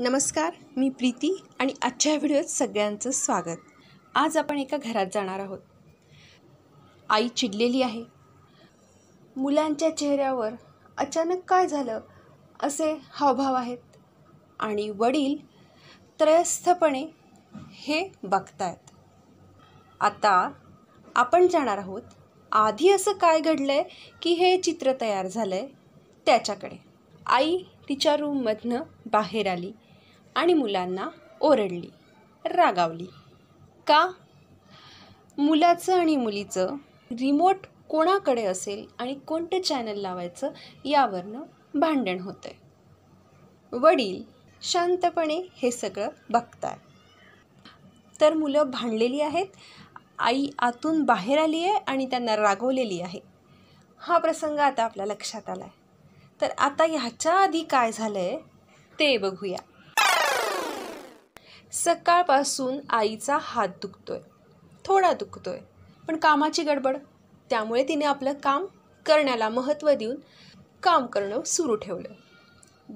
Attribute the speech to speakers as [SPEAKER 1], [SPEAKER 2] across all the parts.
[SPEAKER 1] नमस्कार मी प्रीती आणि आजच्या व्हिडिओत सगळ्यांचं स्वागत आज आपण एका घरात जाणार आहोत आई चिडलेली आहे मुलांच्या चेहऱ्यावर अचानक काय झालं असे हावभाव आहेत आणि वडील त्रयस्थपणे हे बघतायत आता आपण जाणार आहोत आधी असं काय घडलं आहे की हे चित्र तयार झालं आहे त्याच्याकडे आई तिच्या रूममधनं बाहेर आली आणि मुलांना ओरडली रागावली का मुलाचं आणि मुलीचं रिमोट कोणाकडे असेल आणि कोणतं चॅनल लावायचं यावरनं भांडण होतं आहे वडील शांतपणे हे सगळं बघताय तर मुलं भांडलेली आहेत आई आतून बाहेर आली आहे आणि त्यांना रागवलेली आहे हा प्रसंग आता आपल्या लक्षात आला आहे तर आता ह्याच्या आधी काय झालं आहे ते बघूया सकाळपासून आईचा हात दुखतोय थोडा दुखतोय पण कामाची गडबड त्यामुळे तिने आपलं काम करण्याला महत्त्व देऊन काम करणं सुरू ठेवलं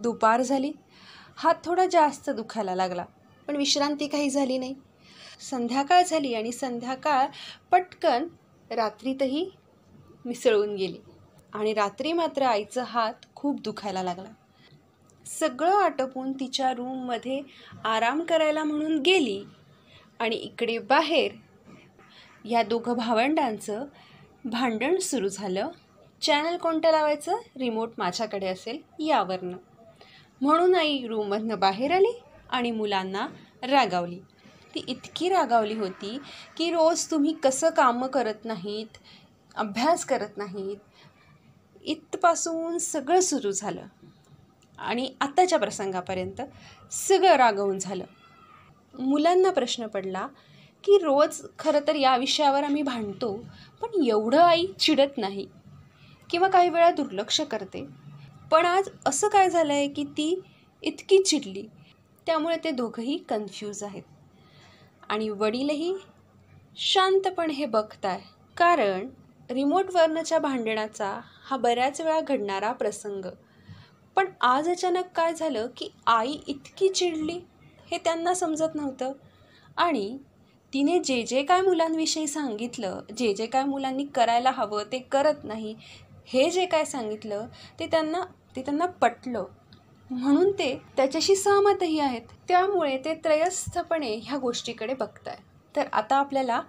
[SPEAKER 1] दुपार झाली हात थोडा जास्त दुखायला लागला पण विश्रांती काही झाली नाही संध्याकाळ झाली आणि संध्याकाळ पटकन रात्रीतही मिसळून गेली आणि रात्री मात्र आईचा हात खूप दुखायला लागला सगळं आटोपून तिच्या रूममध्ये आराम करायला म्हणून गेली आणि इकडे बाहेर या दोघं भावंडांचं भांडण सुरू झालं चॅनल कोणतं लावायचं रिमोट माझ्याकडे असेल यावरनं म्हणून आई रूममधनं बाहेर आली आणि मुलांना रागावली ती इतकी रागावली होती की रोज तुम्ही कसं कामं करत नाहीत अभ्यास करत नाहीत इथपासून सगळं सुरू झालं आणि आत्ताच्या प्रसंगापर्यंत सगळं रागवून झालं मुलांना प्रश्न पडला की रोज खरं तर या विषयावर आम्ही भांडतो पण एवढं आई चिडत नाही किंवा काही वेळा दुर्लक्ष करते पण आज असं काय झालं आहे की ती इतकी चिडली त्यामुळे ते दोघंही कन्फ्यूज आहेत आणि वडीलही शांतपणे हे बघत आहे कारण वर्णच्या भांडणाचा हा बऱ्याच वेळा घडणारा प्रसंग पण आज अचानक काय झालं की आई इतकी चिडली हे त्यांना समजत नव्हतं आणि तिने जे जे काय मुलांविषयी सांगितलं जे जे काय मुलांनी करायला हवं ते करत नाही हे जे काय सांगितलं ते त्यांना ते त्यांना पटलं म्हणून ते त्याच्याशी सहमतही आहेत त्यामुळे ते त्रयस्थपणे ह्या गोष्टीकडे बघत आहे तर आता आपल्याला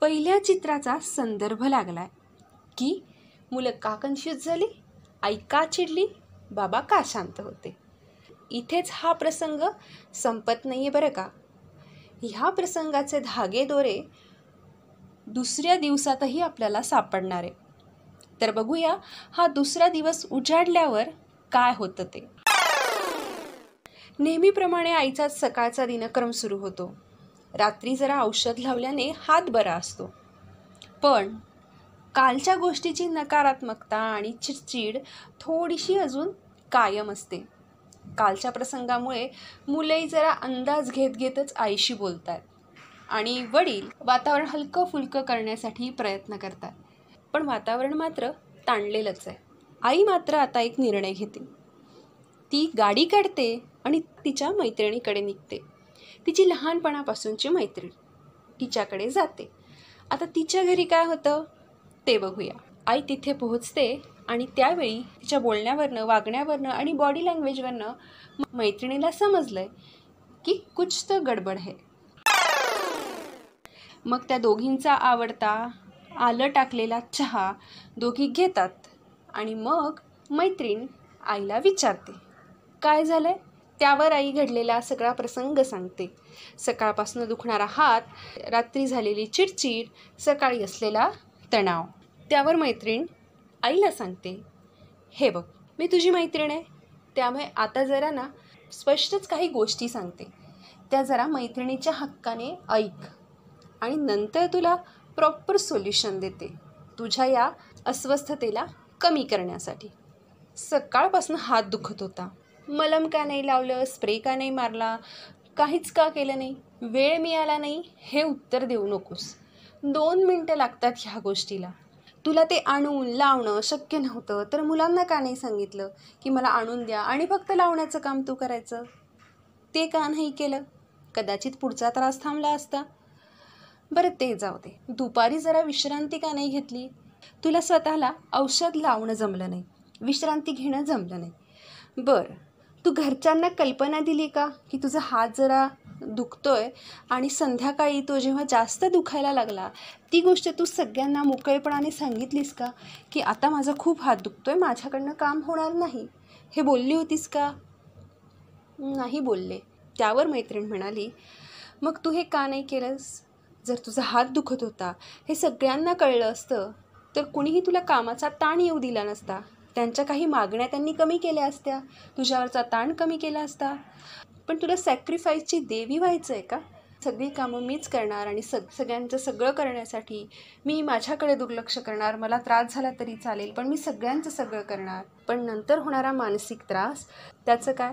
[SPEAKER 1] पहिल्या चित्राचा संदर्भ लागला आहे की मुलं का कन्फ्यूज झाली आई का चिडली बाबा का शांत होते इथेच हा प्रसंग संपत नाही आहे बरं का ह्या प्रसंगाचे धागे दोरे दुसऱ्या दिवसातही आपल्याला सापडणार आहे तर बघूया हा दुसरा दिवस उजाडल्यावर काय होतं ते नेहमीप्रमाणे आईचाच सकाळचा दिनक्रम सुरू होतो रात्री जरा औषध लावल्याने हात बरा असतो पण कालच्या गोष्टीची नकारात्मकता आणि चिडचिड थोडीशी अजून कायम असते कालच्या प्रसंगामुळे मुलंही जरा अंदाज घेत घेतच आईशी बोलतात आणि वडील वातावरण हलकं फुलकं करण्यासाठी प्रयत्न करतात पण वातावरण मात्र ताणलेलंच आहे आई मात्र आता एक निर्णय घेते ती गाडी काढते आणि तिच्या मैत्रिणीकडे निघते तिची लहानपणापासूनची मैत्रीण तिच्याकडे जाते आता तिच्या घरी काय होतं ते बघूया आई तिथे पोहोचते आणि त्यावेळी तिच्या बोलण्यावरनं वागण्यावरनं आणि बॉडी लँग्वेजवरनं मैत्रिणीला समजलं की कुछ तर गडबड आहे मग त्या दोघींचा आवडता आलं टाकलेला चहा दोघी घेतात आणि मग मैत्रीण आईला विचारते काय झालं आहे त्यावर आई घडलेला सगळा प्रसंग सांगते सकाळपासून दुखणारा हात रात्री झालेली चिडचिड सकाळी असलेला तणाव त्यावर मैत्रीण आईला सांगते हे बघ मी तुझी मैत्रीण आहे त्यामुळे आता जरा ना स्पष्टच काही गोष्टी सांगते त्या जरा मैत्रिणीच्या हक्काने ऐक आणि नंतर तुला प्रॉपर सोल्युशन देते तुझ्या या अस्वस्थतेला कमी करण्यासाठी सकाळपासून हात दुखत होता मलम का नाही लावलं स्प्रे का नाही मारला काहीच का केलं नाही वेळ मिळाला नाही हे उत्तर देऊ नकोस दोन मिनटं लागतात ह्या गोष्टीला तुला ते आणून लावणं शक्य नव्हतं तर मुलांना का नाही सांगितलं की मला आणून द्या आणि फक्त लावण्याचं काम तू करायचं ते का नाही केलं कदाचित पुढचा त्रास थांबला असता बरं ते जाऊ दे दुपारी जरा विश्रांती का नाही घेतली तुला स्वतःला औषध लावणं जमलं नाही विश्रांती घेणं जमलं नाही बरं तू घरच्यांना कल्पना दिली का की तुझा हात जरा दुखतो आहे आणि संध्याकाळी तो जेव्हा जास्त दुखायला लागला ती गोष्ट तू सगळ्यांना मोकळेपणाने सांगितलीस का की आता माझा खूप हात दुखतो आहे माझ्याकडनं काम होणार नाही हे बोलली होतीस का नाही बोलले त्यावर मैत्रीण म्हणाली मग तू हे का नाही केलंस जर तुझा हात दुखत होता हे सगळ्यांना कळलं असतं तर कुणीही तुला कामाचा ताण येऊ दिला नसता त्यांच्या काही मागण्या त्यांनी कमी केल्या असत्या तुझ्यावरचा ताण कमी केला असता पण तुला सॅक्रिफाईसची देवी व्हायचं आहे का सगळी कामं मीच करणार आणि सग सगळ्यांचं सगळं करण्यासाठी मी माझ्याकडे दुर्लक्ष करणार मला त्रास झाला तरी चालेल पण मी सगळ्यांचं सगळं करणार पण नंतर होणारा मानसिक त्रास त्याचं काय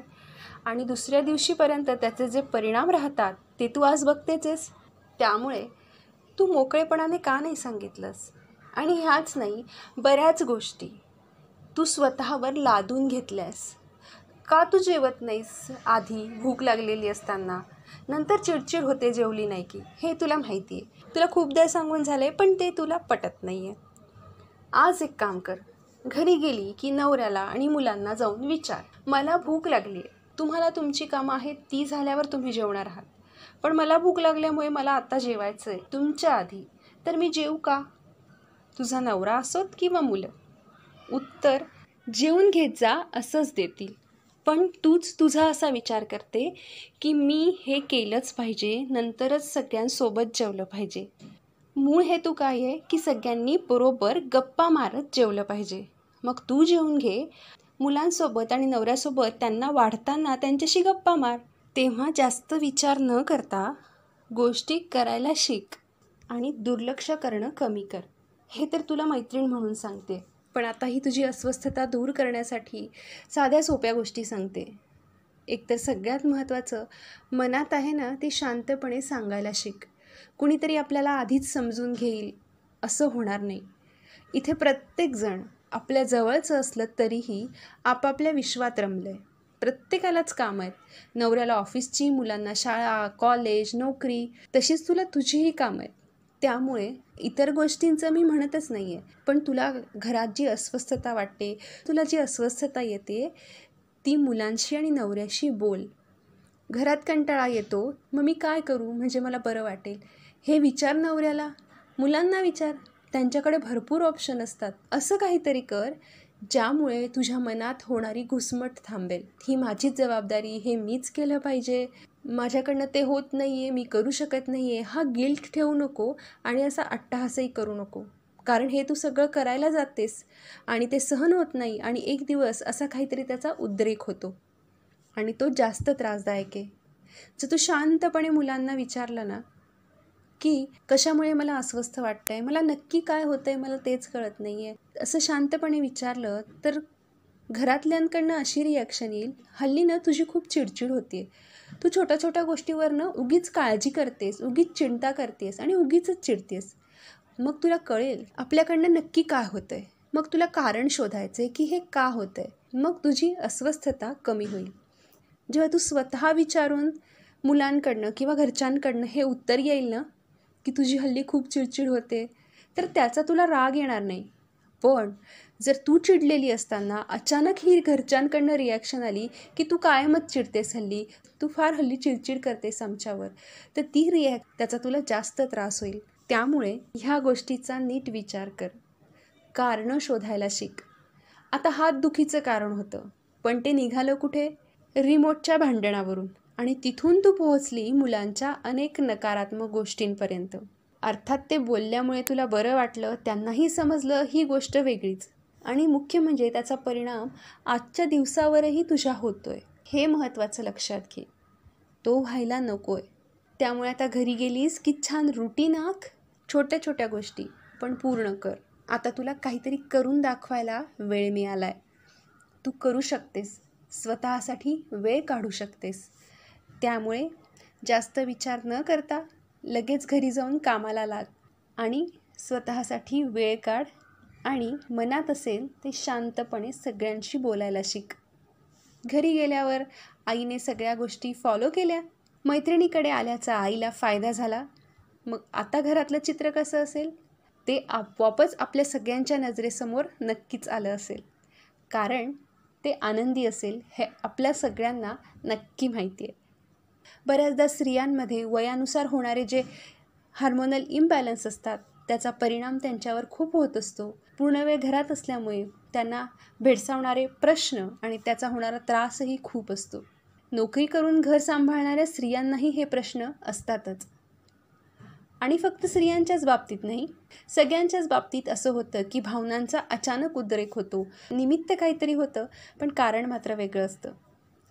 [SPEAKER 1] आणि दुसऱ्या दिवशीपर्यंत त्याचे जे परिणाम राहतात ते तू आज बघतेचेस त्यामुळे तू मोकळेपणाने का नाही सांगितलंस आणि ह्याच नाही बऱ्याच गोष्टी तू स्वतःवर लादून घेतल्यास का तू जेवत नाहीस आधी भूक लागलेली असताना नंतर चिडचिड होते जेवली नाही की हे तुला माहिती आहे तुला खूपदा सांगून झालं आहे पण ते तुला पटत नाही आहे आज एक काम कर घरी गेली की नवऱ्याला आणि मुलांना जाऊन विचार मला भूक लागली आहे तुम्हाला तुमची कामं आहेत ती झाल्यावर तुम्ही जेवणार आहात पण मला भूक लागल्यामुळे मला आत्ता जेवायचं आहे तुमच्या आधी तर मी जेवू का तुझा नवरा असोत किंवा मुलं उत्तर जेवून घेत जा असंच देतील पण तूच तुझा असा विचार करते की मी हे केलंच पाहिजे नंतरच सगळ्यांसोबत जेवलं पाहिजे मूळ हेतू काय आहे की सगळ्यांनी बरोबर गप्पा मारत जेवलं पाहिजे मग तू जेवून घे मुलांसोबत आणि नवऱ्यासोबत त्यांना वाढताना त्यांच्याशी गप्पा मार तेव्हा जास्त विचार न करता गोष्टी करायला शिक आणि दुर्लक्ष करणं कमी कर हे तर तुला मैत्रीण म्हणून सांगते पण आता ही तुझी अस्वस्थता दूर करण्यासाठी साध्या सोप्या गोष्टी सांगते एक तर सगळ्यात महत्त्वाचं मनात आहे ना ते शांतपणे सांगायला शिक कुणीतरी आपल्याला आधीच समजून घेईल असं होणार नाही इथे प्रत्येकजण आपल्या जवळचं असलं तरीही आपापल्या विश्वात रमलं आहे प्रत्येकालाच काम आहेत नवऱ्याला ऑफिसची मुलांना शाळा कॉलेज नोकरी तशीच तुला तुझीही कामं आहेत त्यामुळे इतर गोष्टींचं मी म्हणतच नाही आहे पण तुला घरात जी अस्वस्थता वाटते तुला जी अस्वस्थता येते ती मुलांशी आणि नवऱ्याशी बोल घरात कंटाळा येतो मग मी काय करू म्हणजे मला बरं वाटेल हे विचार नवऱ्याला मुलांना विचार त्यांच्याकडे भरपूर ऑप्शन असतात असं काहीतरी कर ज्यामुळे तुझ्या मनात होणारी घुसमट थांबेल ही माझीच जबाबदारी हे मीच केलं पाहिजे माझ्याकडनं ते होत नाही आहे मी करू शकत नाही आहे हा गिल्ट ठेवू नको आणि असा अट्टहासही करू नको कारण हे तू सगळं करायला जातेस आणि ते सहन होत नाही आणि एक दिवस असा काहीतरी त्याचा उद्रेक होतो आणि तो जास्त त्रासदायक आहे जर तू शांतपणे मुलांना विचारलं ना की कशामुळे मला अस्वस्थ वाटतं आहे मला नक्की काय होतं आहे मला तेच कळत नाही आहे असं शांतपणे विचारलं तर घरातल्यांकडनं अशी रिॲक्शन येईल हल्ली ना तुझी खूप चिडचिड होती आहे तू छोट्या छोट्या गोष्टीवरनं उगीच काळजी करतेस उगीच चिंता करतेस आणि उगीच चिडतेस मग तुला कळेल आपल्याकडनं नक्की काय होतं आहे मग तुला कारण शोधायचं आहे की हे का होतं आहे मग तुझी अस्वस्थता कमी होईल जेव्हा तू स्वतः विचारून मुलांकडनं किंवा घरच्यांकडनं हे उत्तर येईल ना की तुझी हल्ली खूप चिडचिड होते तर त्याचा तुला राग येणार नाही पण जर तू चिडलेली असताना अचानक ही घरच्यांकडनं रिॲक्शन आली की तू कायमच चिडतेस हल्ली तू फार हल्ली चिडचिड करतेस आमच्यावर तर ती रिॲक्ट त्याचा तुला जास्त त्रास होईल त्यामुळे ह्या गोष्टीचा नीट विचार कर कारणं शोधायला शिक आता हात दुखीचं कारण होतं पण ते निघालं कुठे रिमोटच्या भांडणावरून आणि तिथून तू पोहोचली मुलांच्या अनेक नकारात्मक गोष्टींपर्यंत अर्थात ते बोलल्यामुळे तुला बरं वाटलं त्यांनाही समजलं ही गोष्ट वेगळीच आणि मुख्य म्हणजे त्याचा परिणाम आजच्या दिवसावरही तुझ्या होतोय हे महत्त्वाचं लक्षात घे तो व्हायला नकोय त्यामुळे आता घरी गेलीस की छान रुटीन आख छोट्या छोट्या गोष्टी पण पूर्ण कर आता तुला काहीतरी करून दाखवायला वेळ मिळाला आहे तू करू शकतेस स्वतःसाठी वेळ काढू शकतेस त्यामुळे जास्त विचार न करता लगेच घरी जाऊन कामाला लाग आणि स्वतःसाठी वेळ काढ आणि मनात असेल ते शांतपणे सगळ्यांशी बोलायला शिक घरी गेल्यावर आईने सगळ्या गोष्टी फॉलो केल्या मैत्रिणीकडे आल्याचा आईला फायदा झाला मग आता घरातलं चित्र कसं असेल ते आपोआपच आपल्या सगळ्यांच्या नजरेसमोर नक्कीच आलं असेल कारण ते आनंदी असेल हे आपल्या सगळ्यांना नक्की माहिती आहे बऱ्याचदा स्त्रियांमध्ये वयानुसार होणारे जे हार्मोनल इम्बॅलन्स असतात त्याचा परिणाम त्यांच्यावर खूप होत असतो पूर्ण वेळ घरात असल्यामुळे त्यांना भेडसावणारे प्रश्न आणि त्याचा होणारा त्रासही खूप असतो नोकरी करून घर सांभाळणाऱ्या स्त्रियांनाही हे प्रश्न असतातच आणि फक्त स्त्रियांच्याच बाबतीत नाही सगळ्यांच्याच बाबतीत असं होतं की भावनांचा अचानक उद्रेक होतो निमित्त काहीतरी होतं पण कारण मात्र वेगळं असतं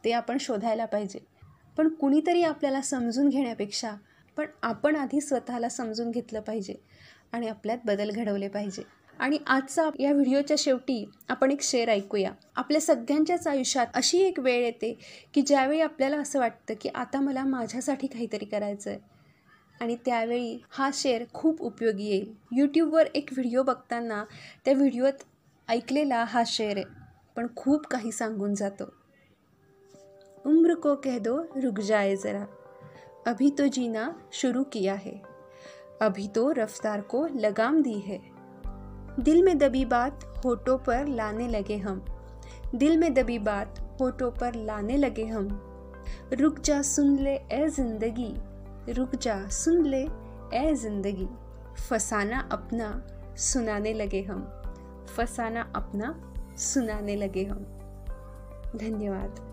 [SPEAKER 1] ते आपण शोधायला पाहिजे पण कुणीतरी आपल्याला समजून घेण्यापेक्षा पण आपण आधी स्वतःला समजून घेतलं पाहिजे आणि आपल्यात बदल घडवले पाहिजे आणि आजचा या व्हिडिओच्या शेवटी आपण एक शेअर ऐकूया आपल्या सगळ्यांच्याच आयुष्यात अशी एक वेळ येते की ज्यावेळी आपल्याला असं वाटतं की आता मला माझ्यासाठी काहीतरी करायचं आहे आणि त्यावेळी हा शेअर खूप उपयोगी येईल यूट्यूबवर एक व्हिडिओ बघताना त्या व्हिडिओत ऐकलेला हा शेअर आहे पण खूप काही सांगून जातो उम्र को कह दो रुक जाए ज़रा अभी तो जीना शुरू किया है अभी तो रफ्तार को लगाम दी है दिल में दबी बात होठों पर लाने लगे हम दिल में दबी बात होठों पर लाने लगे हम रुक जा सुन ले ए जिंदगी रुक जा सुन ले ए जिंदगी फसाना अपना सुनाने लगे हम फसाना अपना सुनाने लगे हम धन्यवाद